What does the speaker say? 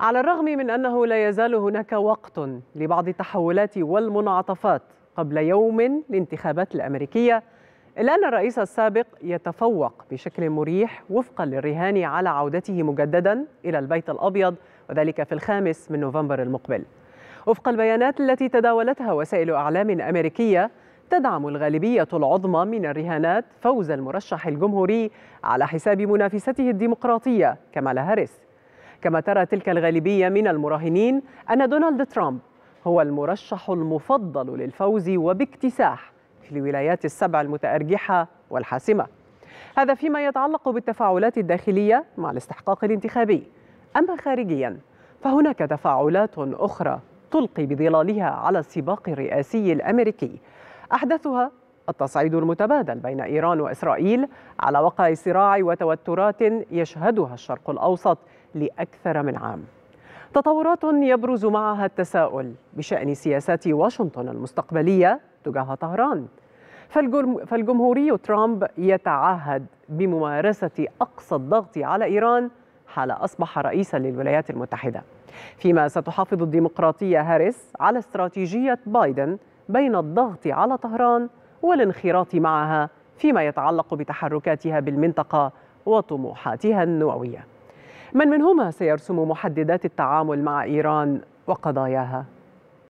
على الرغم من أنه لا يزال هناك وقت لبعض التحولات والمنعطفات قبل يوم الانتخابات الأمريكية إلا أن الرئيس السابق يتفوق بشكل مريح وفقا للرهان على عودته مجددا إلى البيت الأبيض وذلك في الخامس من نوفمبر المقبل وفق البيانات التي تداولتها وسائل أعلام أمريكية تدعم الغالبية العظمى من الرهانات فوز المرشح الجمهوري على حساب منافسته الديمقراطية كمالا هاريس كما ترى تلك الغالبية من المراهنين أن دونالد ترامب هو المرشح المفضل للفوز وباكتساح في الولايات السبع المتأرجحة والحاسمة هذا فيما يتعلق بالتفاعلات الداخلية مع الاستحقاق الانتخابي أما خارجيا فهناك تفاعلات أخرى تلقي بظلالها على السباق الرئاسي الأمريكي أحدثها التصعيد المتبادل بين إيران وإسرائيل على وقع صراع وتوترات يشهدها الشرق الأوسط لأكثر من عام تطورات يبرز معها التساؤل بشأن سياسات واشنطن المستقبلية تجاه طهران فالجمهوري ترامب يتعهد بممارسة أقصى الضغط على إيران حال أصبح رئيسا للولايات المتحدة فيما ستحافظ الديمقراطية هاريس على استراتيجية بايدن بين الضغط على طهران والانخراط معها فيما يتعلق بتحركاتها بالمنطقة وطموحاتها النووية من منهما سيرسم محددات التعامل مع إيران وقضاياها؟